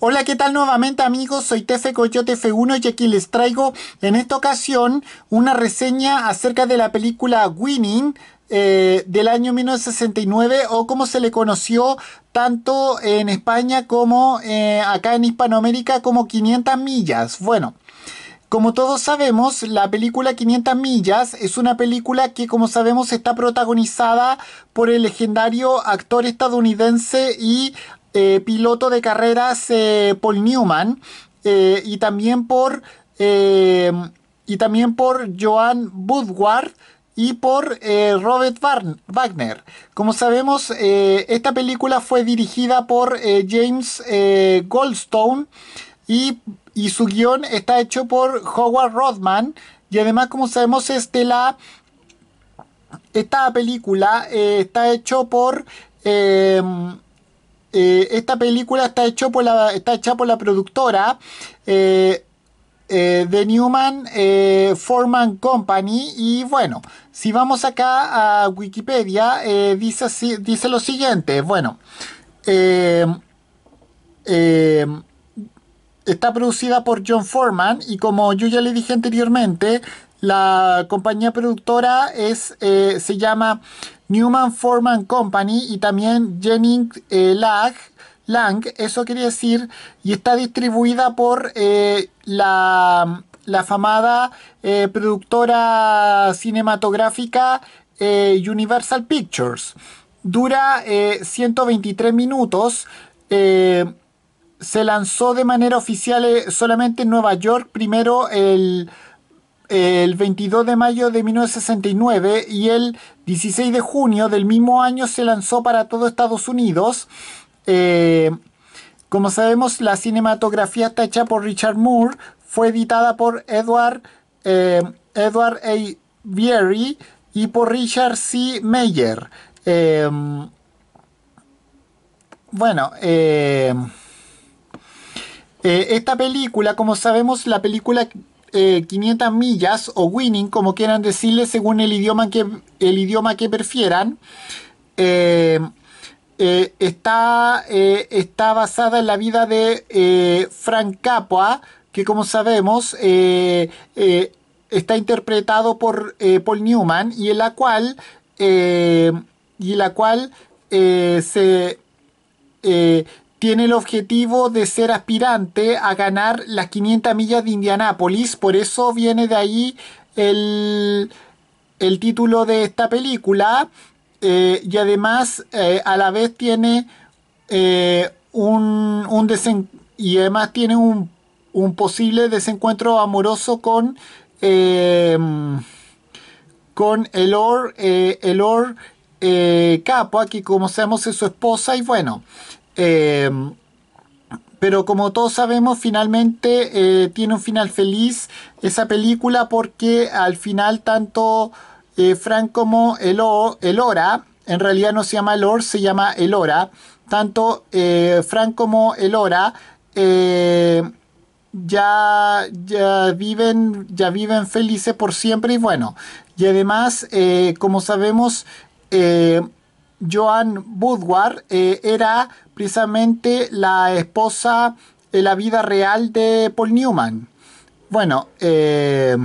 Hola, ¿qué tal nuevamente amigos? Soy Tefe Coyote F1 y aquí les traigo en esta ocasión una reseña acerca de la película Winning eh, del año 1969 o como se le conoció tanto en España como eh, acá en Hispanoamérica como 500 millas. Bueno. Como todos sabemos, la película 500 millas es una película que, como sabemos, está protagonizada por el legendario actor estadounidense y eh, piloto de carreras eh, Paul Newman eh, y también por y también por Joan Woodward y por Robert Wagner. Como sabemos, esta película fue dirigida por James Goldstone y, su guión está hecho por Howard Rodman. Y además, como sabemos, este la, esta película está hecho por... Eh, esta película está, hecho por la, está hecha por la productora de eh, eh, The Newman Foreman Company. Y bueno, si vamos acá a Wikipedia, dice, dice lo siguiente. Bueno, está producida por John Foreman y como yo ya le dije anteriormente, la compañía productora es, eh, se llama Newman Foreman Company y también Jennings eh, Lang, eso quiere decir, y está distribuida por eh, la, la, famada productora cinematográfica Universal Pictures. Dura 123 minutos se lanzó de manera oficial solamente en Nueva York, primero el el 22 de mayo de 1969 y el 16 de junio del mismo año se lanzó para todo Estados Unidos. Eh, como sabemos, la cinematografía está hecha por Richard Moore, fue editada por Edward, eh, Edward A. Viery y por Richard C. Meyer. Eh, bueno, esta película, como sabemos, la película 500 eh, millas o winning, como quieran decirle, según el idioma que, el idioma que prefieran. Eh, eh, está, está basada en la vida de Frank Capua, que como sabemos está interpretado por Paul Newman y en la cual, y en la cual se tiene el objetivo de ser aspirante a ganar las 500 millas de Indianápolis, por eso viene de ahí el, el título de esta película eh, y además eh, a la vez tiene eh, un, y además tiene un, un, posible desencuentro amoroso con con Elor Elor Capua que como sabemos es su esposa y bueno Em, pero como todos sabemos, finalmente eh, tiene un final feliz esa película porque al final tanto eh, Frank como Elora, en realidad no se llama Elor, se llama Elora, tanto eh, Frank como Elora ya, ya, viven, ya viven felices por siempre y bueno, y además, como sabemos, Joan Woodward eh, era precisamente la esposa en la vida real de Paul Newman. Bueno, eh,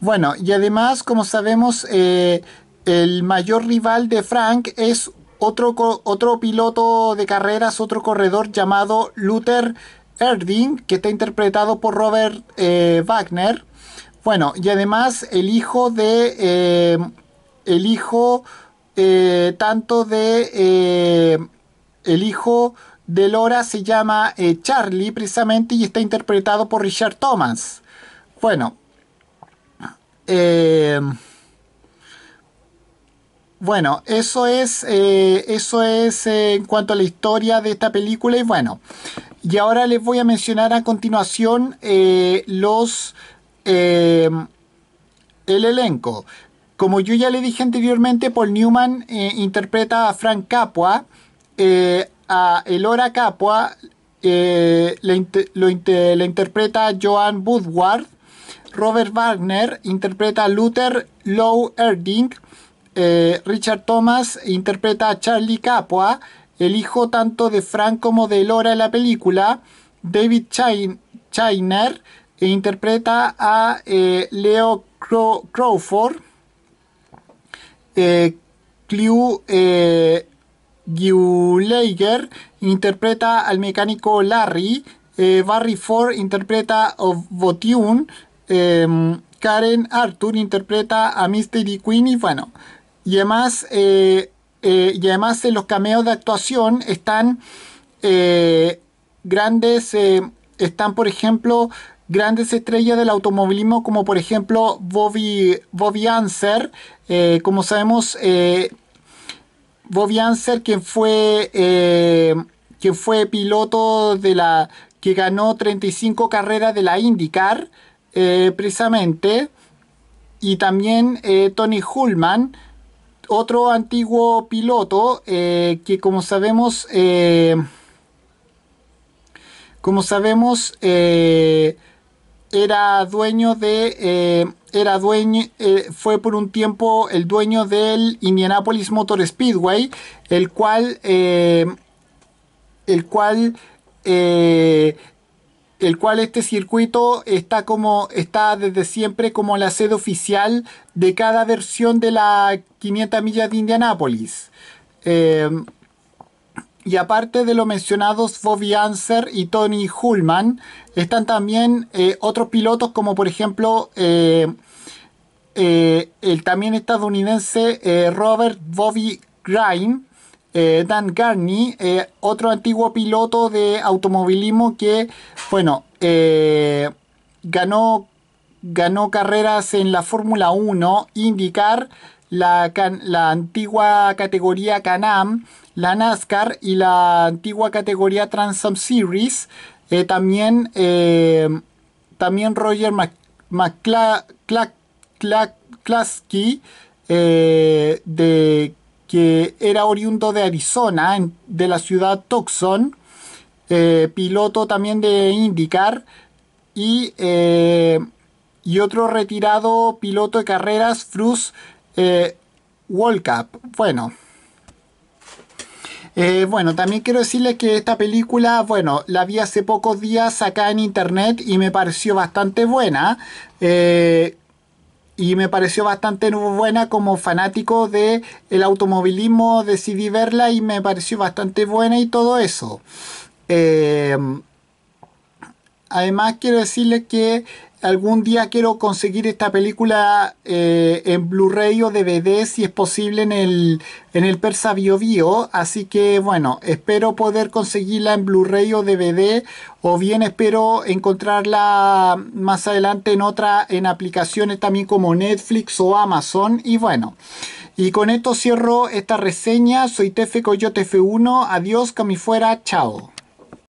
bueno, y además, como sabemos, eh, el mayor rival de Frank es otro, otro piloto de carreras, otro corredor llamado Luther Erding, que está interpretado por Robert Wagner. Bueno, y además el hijo de. el hijo eh, tanto de eh, el hijo de Lora se llama eh, Charlie precisamente y está interpretado por Richard Thomas. Bueno, bueno, eso es, eso es en cuanto a la historia de esta película y bueno, y ahora les voy a mencionar a continuación los el elenco. Como yo ya le dije anteriormente, Paul Newman eh, interpreta a Frank Capua, eh, a Elora Capua eh, la interpreta Joan Woodward, Robert Wagner interpreta a Luther Lowe Erding, Richard Thomas interpreta a Charlie Capua, el hijo tanto de Frank como de Elora en la película, David Chain e interpreta a Leo Crawford, Clue eh, Clew eh, Guleiger interpreta al mecánico Larry, eh, Barry Ford interpreta a Botune, em, Karen Arthur interpreta a Mystery Queen y bueno, y además, y además en los cameos de actuación están grandes, están por ejemplo grandes estrellas del automovilismo como por ejemplo Bobby, Bobby Anser, eh, como sabemos eh, Bobby Anser quien fue, eh, quien fue piloto de la que ganó 35 carreras de la IndyCar precisamente y también Tony Hullman otro antiguo piloto que como sabemos como sabemos era dueño de. Eh, era dueño. Eh, fue por un tiempo el dueño del Indianapolis Motor Speedway, el cual. Eh, el cual. el cual este circuito está como está desde siempre como la sede oficial de cada versión de la 500 millas de Indianápolis. Y aparte de los mencionados Bobby Anser y Tony Hullman, están también eh, otros pilotos como por ejemplo eh, eh, el también estadounidense Robert Bobby Grime, Dan Garney, otro antiguo piloto de automovilismo que, bueno, ganó, ganó carreras en la Fórmula 1, Indicar la, la antigua categoría Canam, la NASCAR y la antigua categoría Transom Series. Eh, también, eh, también Roger ...McClasky... Eh, de, que era oriundo de Arizona, de la ciudad Tucson, piloto también de IndyCar, y, y otro retirado piloto de carreras, Bruce Cup... Bueno. Eh, bueno, también quiero decirles que esta película, bueno, la vi hace pocos días acá en internet y me pareció bastante buena. Eh, y me pareció bastante buena como fanático de automovilismo decidí verla y me pareció bastante buena y todo eso eh, además quiero decirles que algún día quiero conseguir esta película eh, en Blu-ray o DVD si es posible en el, en el Persa Bio Bio. Así que bueno, espero poder conseguirla en Blu-ray o DVD o bien espero encontrarla más adelante en otra, en aplicaciones también como Netflix o Amazon. Y bueno. Y con esto cierro esta reseña. Soy Tefe Coyote F1. Adiós, cami fuera. Chao.